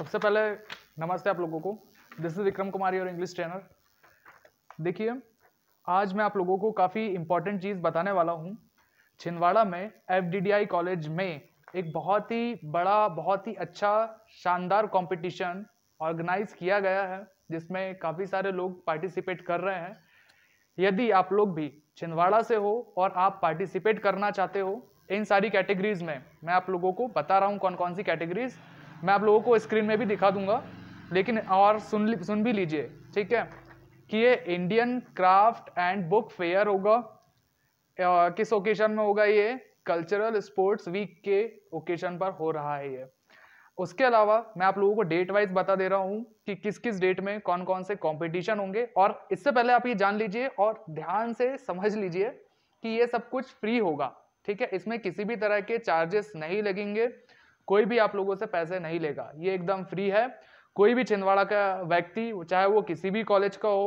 सबसे पहले नमस्ते आप लोगों को दिस इज विक्रम कुमारी और इंग्लिश ट्रेनर देखिए आज मैं आप लोगों को काफ़ी इम्पॉर्टेंट चीज़ बताने वाला हूँ छिंदवाड़ा में एफ कॉलेज में एक बहुत ही बड़ा बहुत ही अच्छा शानदार कंपटीशन ऑर्गेनाइज किया गया है जिसमें काफ़ी सारे लोग पार्टिसिपेट कर रहे हैं यदि आप लोग भी छिंदवाड़ा से हो और आप पार्टिसिपेट करना चाहते हो इन सारी कैटेगरीज में मैं आप लोगों को बता रहा हूँ कौन कौन सी कैटेगरीज मैं आप लोगों को स्क्रीन में भी दिखा दूंगा लेकिन और सुन सुन भी लीजिए ठीक है कि ये Indian craft and book fair होगा किस ओकेजन में होगा ये कल्चरल स्पोर्ट्स वीक के ओकेजन पर हो रहा है ये उसके अलावा मैं आप लोगों को डेट वाइज बता दे रहा हूँ कि किस किस डेट में कौन कौन से कंपटीशन होंगे और इससे पहले आप ये जान लीजिए और ध्यान से समझ लीजिए कि ये सब कुछ फ्री होगा ठीक है इसमें किसी भी तरह के चार्जेस नहीं लगेंगे कोई भी आप लोगों से पैसे नहीं लेगा ये एकदम फ्री है कोई भी छिंदवाड़ा का व्यक्ति चाहे वो किसी भी कॉलेज का हो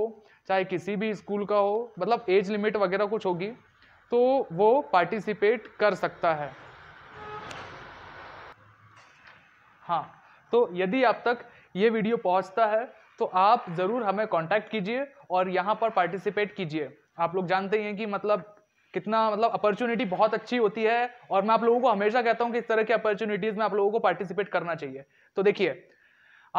चाहे किसी भी स्कूल का हो मतलब एज लिमिट वगैरह कुछ होगी तो वो पार्टिसिपेट कर सकता है हाँ तो यदि आप तक ये वीडियो पहुंचता है तो आप ज़रूर हमें कांटेक्ट कीजिए और यहाँ पर पार्टिसिपेट कीजिए आप लोग जानते ही हैं कि मतलब कितना मतलब अपॉर्चुनिटी बहुत अच्छी होती है और मैं आप लोगों को हमेशा कहता हूँ कि इस तरह की अपॉर्चुनिटीज़ में आप लोगों को पार्टिसिपेट करना चाहिए तो देखिए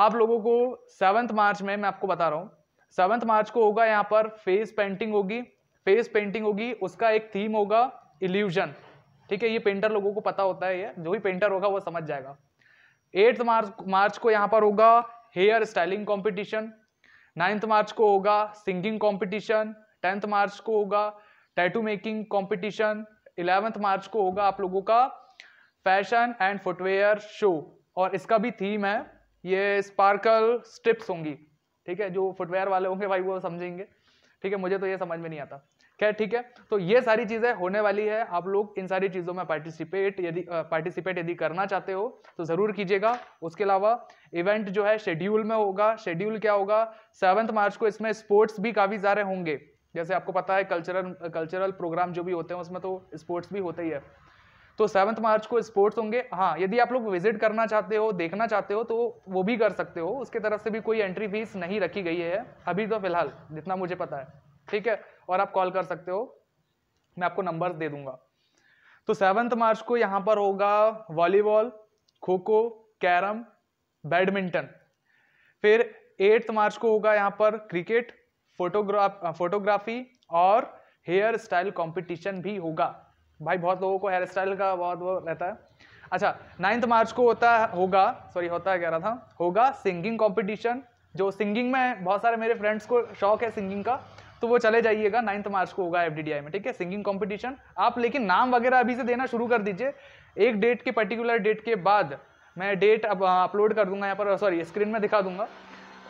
आप लोगों को सेवन्थ मार्च में मैं आपको बता रहा हूँ सेवन्थ मार्च को होगा यहाँ पर फेस पेंटिंग होगी फेस पेंटिंग होगी उसका एक थीम होगा इल्यूजन ठीक है ये पेंटर लोगों को पता होता है ये जो भी पेंटर होगा वो समझ जाएगा एट्थ मार्च मार्च को यहाँ पर होगा hair styling competition ninth March को होगा सिंगिंग कॉम्पिटिशन टेंथ मार्च को होगा tattoo making competition eleventh March को होगा आप लोगों का फैशन एंड फुटवेयर शो और इसका भी थीम है ये स्पार्कल स्ट्रिप्स होंगी ठीक है जो फुटवेयर वाले होंगे भाई वो समझेंगे ठीक है मुझे तो ये समझ में नहीं आता क्या ठीक है तो ये सारी चीज़ें होने वाली है आप लोग इन सारी चीज़ों में पार्टिसिपेट यदि पार्टिसिपेट यदि करना चाहते हो तो ज़रूर कीजिएगा उसके अलावा इवेंट जो है शेड्यूल में होगा शेड्यूल क्या होगा सेवन्थ मार्च को इसमें स्पोर्ट्स भी काफ़ी सारे होंगे जैसे आपको पता है कल्चरल कल्चरल प्रोग्राम जो भी होते हैं उसमें तो स्पोर्ट्स भी होते ही है तो सेवन्थ मार्च को स्पोर्ट्स होंगे हाँ यदि आप लोग विजिट करना चाहते हो देखना चाहते हो तो वो भी कर सकते हो उसके तरफ से भी कोई एंट्री फीस नहीं रखी गई है अभी तो फिलहाल जितना मुझे पता है ठीक है और आप कॉल कर सकते हो मैं आपको नंबर दे दूंगा तो सेवन्थ मार्च को यहाँ पर होगा volleyball kho kho carrom badminton फिर एट्थ मार्च को होगा यहाँ पर क्रिकेट फोटोग्राफ फोटोग्राफी और हेयर स्टाइल कंपटीशन भी होगा भाई बहुत लोगों को हेयर स्टाइल का बहुत वो रहता है अच्छा नाइन्थ मार्च को होता होगा सॉरी होता है कह रहा था होगा सिंगिंग कंपटीशन जो सिंगिंग में बहुत सारे मेरे फ्रेंड्स को शौक है सिंगिंग का तो वो चले जाइएगा नाइन्थ मार्च को होगा एफ में ठीक है सिंगिंग कॉम्पिटिशन आप लेकिन नाम वगैरह अभी से देना शुरू कर दीजिए एक डेट के पर्टिकुलर डेट के बाद मैं डेट अब अपलोड कर दूंगा यहाँ पर सॉरी स्क्रीन में दिखा दूंगा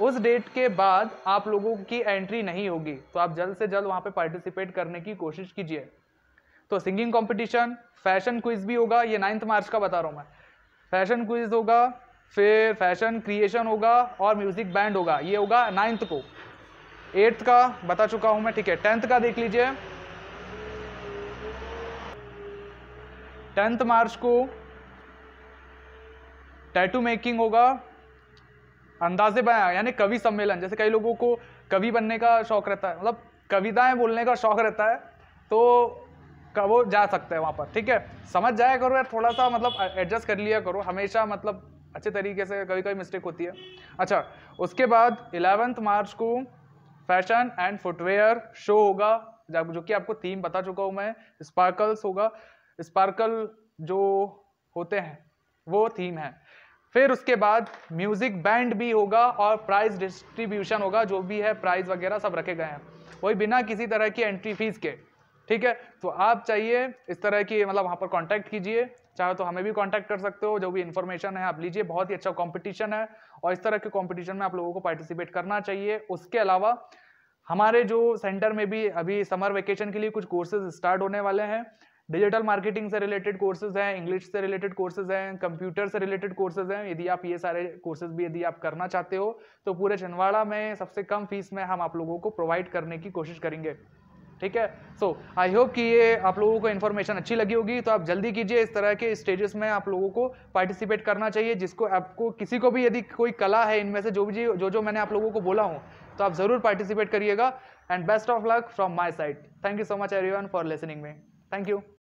उस डेट के बाद आप लोगों की एंट्री नहीं होगी तो आप जल्द से जल्द वहां पे पार्टिसिपेट करने की कोशिश कीजिए तो सिंगिंग कंपटीशन फैशन क्विज भी होगा ये नाइन्थ मार्च का बता रहा हूँ मैं फैशन क्विज होगा फिर फैशन क्रिएशन होगा और म्यूज़िक बैंड होगा ये होगा नाइन्थ को एट्थ का बता चुका हूँ मैं ठीक है टेंथ का देख लीजिए टेंथ मार्च को टैटू मेकिंग होगा अंदाजे बयां यानी कवि सम्मेलन जैसे कई लोगों को कवि बनने का शौक रहता है मतलब कविताएं बोलने का शौक रहता है तो वो जा सकता है वहाँ पर ठीक है समझ जाया करो यार थोड़ा सा मतलब एडजस्ट कर लिया करो हमेशा मतलब अच्छे तरीके से कभी कभी मिस्टेक होती है अच्छा उसके बाद इलेवेंथ मार्च को फैशन एंड फुटवेयर शो होगा जो कि आपको थीम बता चुका हूँ मैं स्पार्कल्स होगा स्पार्कल जो होते हैं वो थीम है फिर उसके बाद म्यूजिक बैंड भी होगा और प्राइज डिस्ट्रीब्यूशन होगा जो भी है प्राइज़ वगैरह सब रखे गए हैं वही बिना किसी तरह की एंट्री फीस के ठीक है तो आप चाहिए इस तरह की मतलब वहाँ पर कांटेक्ट कीजिए चाहे तो हमें भी कांटेक्ट कर सकते हो जो भी इन्फॉर्मेशन है आप लीजिए बहुत ही अच्छा कंपटीशन है और इस तरह के कंपटीशन में आप लोगों को पार्टिसिपेट करना चाहिए उसके अलावा हमारे जो सेंटर में भी अभी समर वेकेशन के लिए कुछ कोर्सेज स्टार्ट होने वाले हैं डिजिटल मार्केटिंग से रिलेटेड कोर्सेज हैं इंग्लिश से रिलेटेड कोर्सेज हैं कंप्यूटर से रिलेटेड कोर्सेज हैं यदि आप ये सारे कोर्सेज भी यदि आप करना चाहते हो तो पूरे छिंदवाड़ा में सबसे कम फीस में हम आप लोगों को प्रोवाइड करने की कोशिश करेंगे ठीक है सो आई होप कि ये आप लोगों को इन्फॉर्मेशन अच्छी लगी होगी तो आप जल्दी कीजिए इस तरह के स्टेजेस में आप लोगों को पार्टिसिपेट करना चाहिए जिसको आपको किसी को भी यदि कोई कला है इनमें से जो भी जो जो मैंने आप लोगों को बोला हूँ तो आप ज़रूर पार्टिसिपेट करिएगा and best of luck from my side thank you so much every for listening में थैंक यू